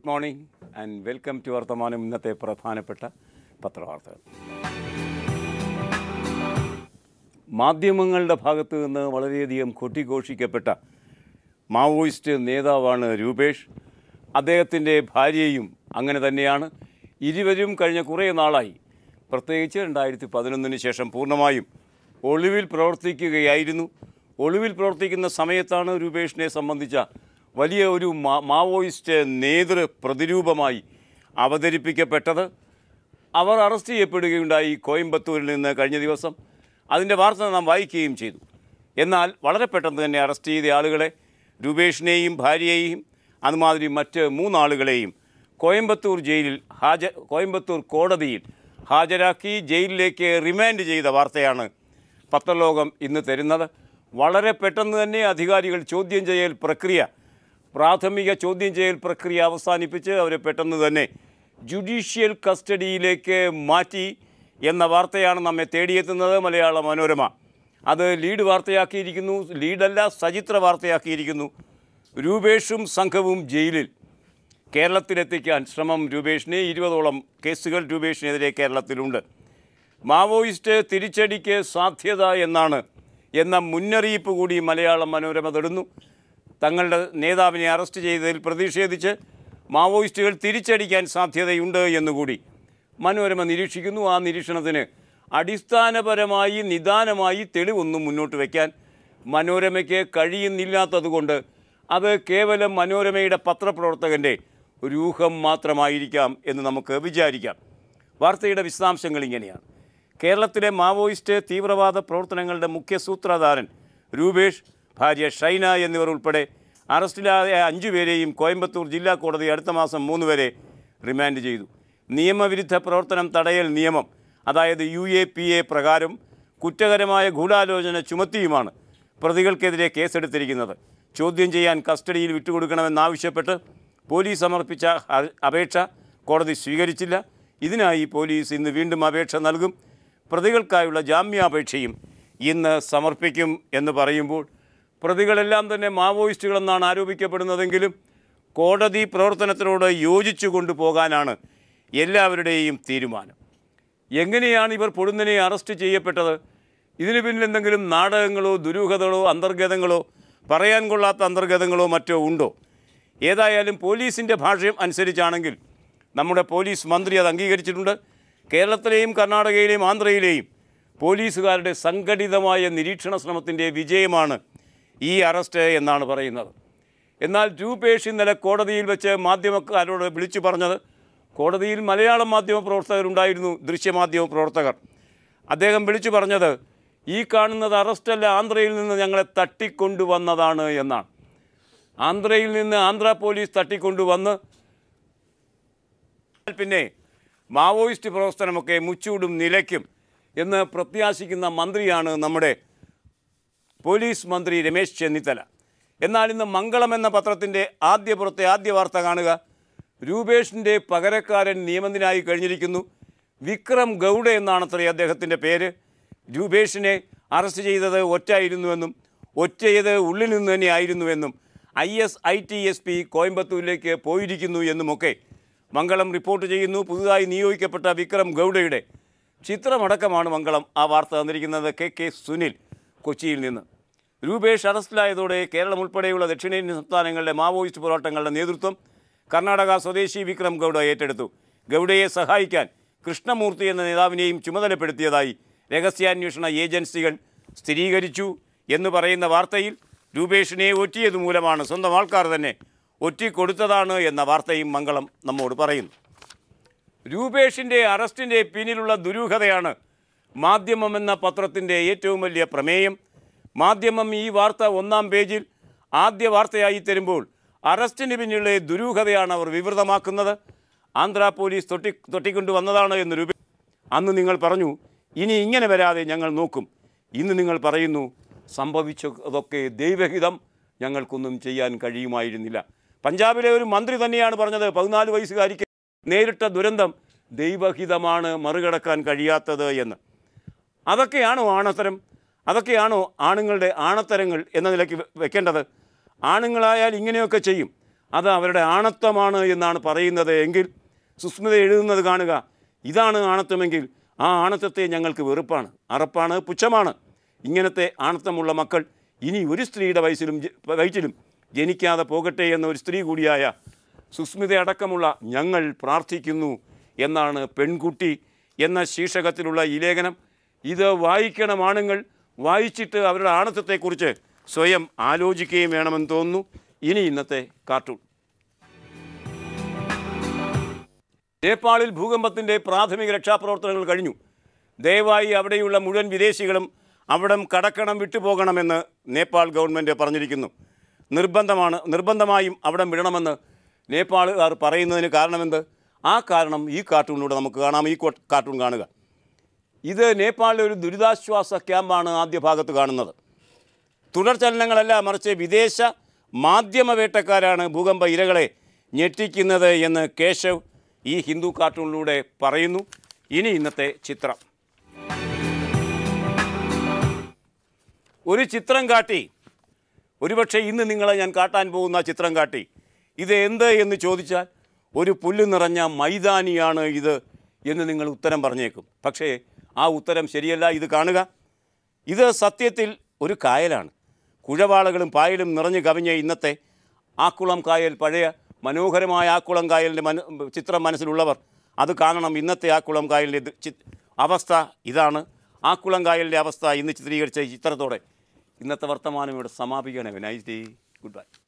good morning and welcome to Varthamanam ഇന്നത്തെ പ്രധാനപ്പെട്ട പത്രവാർത്തകൾ മാധ്യമങ്ങളുടെ ഭാഗത്തു നിന്ന് വളരെയധികം കൊട്ടിഘോഷിക്കപ്പെട്ട മാവോയിസ്റ്റ് നേതാവാണ് രൂപേഷ് അദ്ദേഹത്തിൻ്റെ ഭാര്യയും അങ്ങനെ തന്നെയാണ് ഇരുവരും കഴിഞ്ഞ കുറേ നാളായി പ്രത്യേകിച്ച് രണ്ടായിരത്തി പതിനൊന്നിന് ശേഷം പൂർണ്ണമായും ഒളിവിൽ പ്രവർത്തിക്കുകയായിരുന്നു ഒളിവിൽ പ്രവർത്തിക്കുന്ന സമയത്താണ് രൂപേഷിനെ സംബന്ധിച്ച വലിയ ഒരു മാവോയിസ്റ്റ് നേതൃ പ്രതിരൂപമായി അവതരിപ്പിക്കപ്പെട്ടത് അവർ അറസ്റ്റ് ചെയ്യപ്പെടുകയുണ്ടായി കോയമ്പത്തൂരിൽ നിന്ന് കഴിഞ്ഞ ദിവസം അതിൻ്റെ വാർത്ത നാം വായിക്കുകയും ചെയ്തു എന്നാൽ വളരെ പെട്ടെന്ന് തന്നെ അറസ്റ്റ് ചെയ്ത ആളുകളെ രൂപേഷിനെയും ഭാര്യയെയും അതുമാതിരി മറ്റ് മൂന്നാളുകളെയും കോയമ്പത്തൂർ ജയിലിൽ ഹാജ കോയമ്പത്തൂർ കോടതിയിൽ ഹാജരാക്കി ജയിലിലേക്ക് റിമാൻഡ് ചെയ്ത വാർത്തയാണ് പത്രലോകം ഇന്ന് തരുന്നത് വളരെ പെട്ടെന്ന് തന്നെ അധികാരികൾ ചോദ്യം ചെയ്യൽ പ്രക്രിയ പ്രാഥമിക ചോദ്യം ചെയ്യൽ പ്രക്രിയ അവസാനിപ്പിച്ച് അവരെ പെട്ടെന്ന് തന്നെ ജുഡീഷ്യൽ കസ്റ്റഡിയിലേക്ക് മാറ്റി എന്ന വാർത്തയാണ് നമ്മെ തേടിയെത്തുന്നത് മലയാള മനോരമ അത് ലീഡ് വാർത്തയാക്കിയിരിക്കുന്നു ലീഡല്ല സചിത്ര വാർത്തയാക്കിയിരിക്കുന്നു രൂപേഷും സംഘവും ജയിലിൽ കേരളത്തിലെത്തിക്കാൻ ശ്രമം രൂപേഷിന് ഇരുപതോളം കേസുകൾ രൂപേഷിനെതിരെ കേരളത്തിലുണ്ട് മാവോയിസ്റ്റ് തിരിച്ചടിക്ക് സാധ്യത എന്നാണ് എന്ന മുന്നറിയിപ്പ് കൂടി മലയാള മനോരമ തടുന്നു തങ്ങളുടെ നേതാവിനെ അറസ്റ്റ് ചെയ്തതിൽ പ്രതിഷേധിച്ച് മാവോയിസ്റ്റുകൾ തിരിച്ചടിക്കാൻ സാധ്യതയുണ്ട് എന്നുകൂടി മനോരമ നിരീക്ഷിക്കുന്നു ആ നിരീക്ഷണത്തിന് അടിസ്ഥാനപരമായി നിദാനമായി തെളിവൊന്നും മുന്നോട്ട് വയ്ക്കാൻ മനോരമയ്ക്ക് കഴിയുന്നില്ലാത്തതുകൊണ്ട് അത് കേവലം മനോരമയുടെ പത്രപ്രവർത്തകൻ്റെ രൂഹം മാത്രമായിരിക്കാം എന്ന് നമുക്ക് വിചാരിക്കാം വാർത്തയുടെ വിശദാംശങ്ങൾ ഇങ്ങനെയാണ് കേരളത്തിലെ മാവോയിസ്റ്റ് തീവ്രവാദ പ്രവർത്തനങ്ങളുടെ മുഖ്യ സൂത്രധാരൻ രൂപേഷ് ഭാര്യ ഷൈന എന്നിവർ ഉൾപ്പെടെ അറസ്റ്റിലായ പേരെയും കോയമ്പത്തൂർ ജില്ലാ കോടതി അടുത്ത മാസം മൂന്ന് വരെ റിമാൻഡ് ചെയ്തു നിയമവിരുദ്ധ പ്രവർത്തനം തടയൽ നിയമം അതായത് യു എ പി എ പ്രകാരം കുറ്റകരമായ ഗൂഢാലോചന ചുമത്തിയുമാണ് പ്രതികൾക്കെതിരെ കേസെടുത്തിരിക്കുന്നത് ചോദ്യം ചെയ്യാൻ കസ്റ്റഡിയിൽ വിട്ടുകൊടുക്കണമെന്നാവശ്യപ്പെട്ട് പോലീസ് സമർപ്പിച്ച അപേക്ഷ കോടതി സ്വീകരിച്ചില്ല ഇതിനായി പോലീസ് ഇന്ന് വീണ്ടും അപേക്ഷ നൽകും പ്രതികൾക്കായുള്ള ജാമ്യാപേക്ഷയും ഇന്ന് സമർപ്പിക്കും എന്ന് പറയുമ്പോൾ പ്രതികളെല്ലാം തന്നെ മാവോയിസ്റ്റുകളെന്നാണ് ആരോപിക്കപ്പെടുന്നതെങ്കിലും കോടതി പ്രവർത്തനത്തിനോട് യോജിച്ചു കൊണ്ടുപോകാനാണ് എല്ലാവരുടെയും തീരുമാനം എങ്ങനെയാണ് ഇവർ പൊടുന്നനെ അറസ്റ്റ് ചെയ്യപ്പെട്ടത് ഇതിനു പിന്നിൽ എന്തെങ്കിലും നാടകങ്ങളോ ദുരൂഹതകളോ അന്തർഗതങ്ങളോ പറയാൻ കൊള്ളാത്ത അന്തർഗതങ്ങളോ മറ്റോ ഉണ്ടോ ഏതായാലും പോലീസിൻ്റെ ഭാഷ്യം അനുസരിച്ചാണെങ്കിൽ നമ്മുടെ പോലീസ് മന്ത്രി അത് അംഗീകരിച്ചിട്ടുണ്ട് കേരളത്തിലെയും കർണാടകയിലെയും ആന്ധ്രയിലെയും പോലീസുകാരുടെ സംഘടിതമായ നിരീക്ഷണ ശ്രമത്തിൻ്റെ വിജയമാണ് ഈ അറസ്റ്റ് എന്നാണ് പറയുന്നത് എന്നാൽ രൂപേഷ് ഇന്നലെ കോടതിയിൽ വെച്ച് മാധ്യമക്കാരോട് വിളിച്ചു പറഞ്ഞത് കോടതിയിൽ മലയാളം മാധ്യമ പ്രവർത്തകരുണ്ടായിരുന്നു ദൃശ്യമാധ്യമ പ്രവർത്തകർ അദ്ദേഹം വിളിച്ചു പറഞ്ഞത് ഈ കാണുന്നത് അറസ്റ്റല്ല ആന്ധ്രയിൽ നിന്ന് ഞങ്ങളെ തട്ടിക്കൊണ്ടുവന്നതാണ് എന്നാണ് ആന്ധ്രയിൽ നിന്ന് ആന്ധ്ര പോലീസ് തട്ടിക്കൊണ്ടുവന്ന് പിന്നെ മാവോയിസ്റ്റ് പ്രവർത്തനമൊക്കെ മുച്ചൂടും നിലയ്ക്കും എന്ന് പ്രത്യാശിക്കുന്ന മന്ത്രിയാണ് നമ്മുടെ പോലീസ് മന്ത്രി രമേശ് ചെന്നിത്തല എന്നാൽ ഇന്ന് മംഗളം എന്ന പത്രത്തിൻ്റെ ആദ്യ പുറത്തെ ആദ്യ വാർത്ത കാണുക രൂപേഷിൻ്റെ പകരക്കാരൻ നിയമത്തിനായി കഴിഞ്ഞിരിക്കുന്നു വിക്രം ഗൗഡ എന്നാണത്രേ അദ്ദേഹത്തിൻ്റെ പേര് രൂപേഷിനെ അറസ്റ്റ് ചെയ്തത് ഒറ്റയായിരുന്നുവെന്നും ഒറ്റയത് ഉള്ളിൽ നിന്ന് തന്നെയായിരുന്നുവെന്നും I S I T S P കോയമ്പത്തൂരിലേക്ക് പോയിരിക്കുന്നു എന്നുമൊക്കെ മംഗളം റിപ്പോർട്ട് ചെയ്യുന്നു പുതുതായി നിയോഗിക്കപ്പെട്ട വിക്രം ഗൗഡയുടെ ചിത്രമടക്കമാണ് മംഗളം ആ വാർത്ത തന്നിരിക്കുന്നത് കെ കെ സുനിൽ കൊച്ചിയിൽ നിന്ന് രൂപേഷ് അറസ്റ്റിലായതോടെ കേരളം ഉൾപ്പെടെയുള്ള ദക്ഷിണേന്ത്യൻ സംസ്ഥാനങ്ങളിലെ മാവോയിസ്റ്റ് പോരാട്ടങ്ങളുടെ നേതൃത്വം കർണാടക സ്വദേശി വിക്രം ഗൗഡ ഏറ്റെടുത്തു ഗൗഡയെ സഹായിക്കാൻ കൃഷ്ണമൂർത്തി എന്ന നേതാവിനെയും ചുമതലപ്പെടുത്തിയതായി രഹസ്യാന്വേഷണ ഏജൻസികൾ സ്ഥിരീകരിച്ചു എന്ന് പറയുന്ന വാർത്തയിൽ രൂപേഷിനെ ഒറ്റിയത് മൂലമാണ് സ്വന്തം ആൾക്കാർ തന്നെ ഒറ്റിക്കൊടുത്തതാണ് എന്ന വാർത്തയും മംഗളം നമ്മോട് പറയുന്നു രൂപേഷിൻ്റെ അറസ്റ്റിൻ്റെ പിന്നിലുള്ള ദുരൂഹതയാണ് മാധ്യമം എന്ന പത്രത്തിൻ്റെ ഏറ്റവും വലിയ പ്രമേയം മാധ്യമം ഈ വാർത്ത ഒന്നാം പേജിൽ ആദ്യ വാർത്തയായി തരുമ്പോൾ അറസ്റ്റിന് പിന്നിലെ ദുരൂഹതയാണ് അവർ വിവൃതമാക്കുന്നത് ആന്ധ്ര പോലീസ് തൊട്ടി വന്നതാണ് എന്ന് രൂപ അന്ന് നിങ്ങൾ പറഞ്ഞു ഇനി ഇങ്ങനെ വരാതെ ഞങ്ങൾ നോക്കും ഇന്ന് നിങ്ങൾ പറയുന്നു സംഭവിച്ചതൊക്കെ ദൈവഹിതം ഞങ്ങൾക്കൊന്നും ചെയ്യാൻ കഴിയുമായിരുന്നില്ല പഞ്ചാബിലെ ഒരു മന്ത്രി തന്നെയാണ് പറഞ്ഞത് പതിനാല് വയസ്സുകാരിക്ക് നേരിട്ട ദുരന്തം ദൈവഹിതമാണ് മറികടക്കാൻ കഴിയാത്തത് എന്ന് അതൊക്കെയാണോ ആണത്തരം അതൊക്കെയാണോ ആണുങ്ങളുടെ ആണത്തരങ്ങൾ എന്ന നിലയ്ക്ക് വെക്കേണ്ടത് ആണുങ്ങളായാൽ ഇങ്ങനെയൊക്കെ ചെയ്യും അത് അവരുടെ ആണത്വമാണ് എന്നാണ് പറയുന്നത് എങ്കിൽ സുസ്മിത എഴുതുന്നത് കാണുക ഇതാണ് ആണത്വമെങ്കിൽ ആ ആണത്വത്തെ ഞങ്ങൾക്ക് വെറുപ്പാണ് അറപ്പാണ് പുച്ഛമാണ് ഇങ്ങനത്തെ ആണത്വമുള്ള മക്കൾ ഇനി ഒരു സ്ത്രീയുടെ വയസ്സിലും വയറ്റിലും ജനിക്കാതെ പോകട്ടെ എന്ന ഒരു സ്ത്രീ കൂടിയായ സുസ്മിത അടക്കമുള്ള ഞങ്ങൾ പ്രാർത്ഥിക്കുന്നു എന്നാണ് പെൺകുട്ടി എന്ന ശീർഷകത്തിലുള്ള ഈ ലേഖനം ഇത് വായിക്കണം ആണുങ്ങൾ വായിച്ചിട്ട് അവരുടെ ആണത്വത്തെക്കുറിച്ച് സ്വയം ആലോചിക്കുകയും വേണമെന്ന് തോന്നുന്നു ഇനി ഇന്നത്തെ കാർട്ടൂൺ നേപ്പാളിൽ ഭൂകമ്പത്തിൻ്റെ പ്രാഥമിക രക്ഷാപ്രവർത്തനങ്ങൾ കഴിഞ്ഞു ദയവായി അവിടെയുള്ള മുഴുവൻ വിദേശികളും അവിടം കടക്കണം വിട്ടുപോകണമെന്ന് നേപ്പാൾ ഗവൺമെൻറ് പറഞ്ഞിരിക്കുന്നു നിർബന്ധമാണ് നിർബന്ധമായും അവിടം വിടണമെന്ന് നേപ്പാളുകാർ പറയുന്നതിന് കാരണമെന്ത് ആ കാരണം ഈ കാർട്ടൂണിലൂടെ നമുക്ക് കാണാം ഈ കാർട്ടൂൺ കാണുക ഇത് നേപ്പാളിലെ ഒരു ദുരിതാശ്വാസ ക്യാമ്പാണ് ആദ്യ ഭാഗത്ത് കാണുന്നത് തുടർ ചലനങ്ങളല്ല മറിച്ച് വിദേശ മാധ്യമവേട്ടക്കാരാണ് ഭൂകമ്പ ഇരകളെ ഞെട്ടിക്കുന്നത് എന്ന് കേശവ് ഈ ഹിന്ദു കാർട്ടൂണിലൂടെ പറയുന്നു ഇനി ഇന്നത്തെ ചിത്രം ഒരു ചിത്രം കാട്ടി ഒരുപക്ഷെ ഇന്ന് നിങ്ങളെ ഞാൻ കാട്ടാൻ പോകുന്ന ചിത്രം കാട്ടി ഇത് എന്ത് എന്ന് ചോദിച്ചാൽ ഒരു പുല്ല് നിറഞ്ഞ മൈതാനിയാണ് ഇത് എന്ന് നിങ്ങൾ ഉത്തരം പറഞ്ഞേക്കും പക്ഷേ ആ ഉത്തരം ശരിയല്ല ഇത് കാണുക ഇത് സത്യത്തിൽ ഒരു കായലാണ് കുഴവാളകളും പായലും നിറഞ്ഞു കവിഞ്ഞ ഇന്നത്തെ ആക്കുളം കായൽ പഴയ മനോഹരമായ ആക്കുളം കായലിൻ്റെ മന ചിത്രം മനസ്സിലുള്ളവർ അത് കാണണം ഇന്നത്തെ ആക്കുളം കായലിൻ്റെ അവസ്ഥ ഇതാണ് ആക്കുളം കായലിൻ്റെ അവസ്ഥ ഇന്ന് ചിത്രീകരിച്ച ചിത്രത്തോടെ ഇന്നത്തെ വർത്തമാനം ഇവിടെ സമാപിക്കണം നൈസ് ഡേ ഗുഡ് ബൈ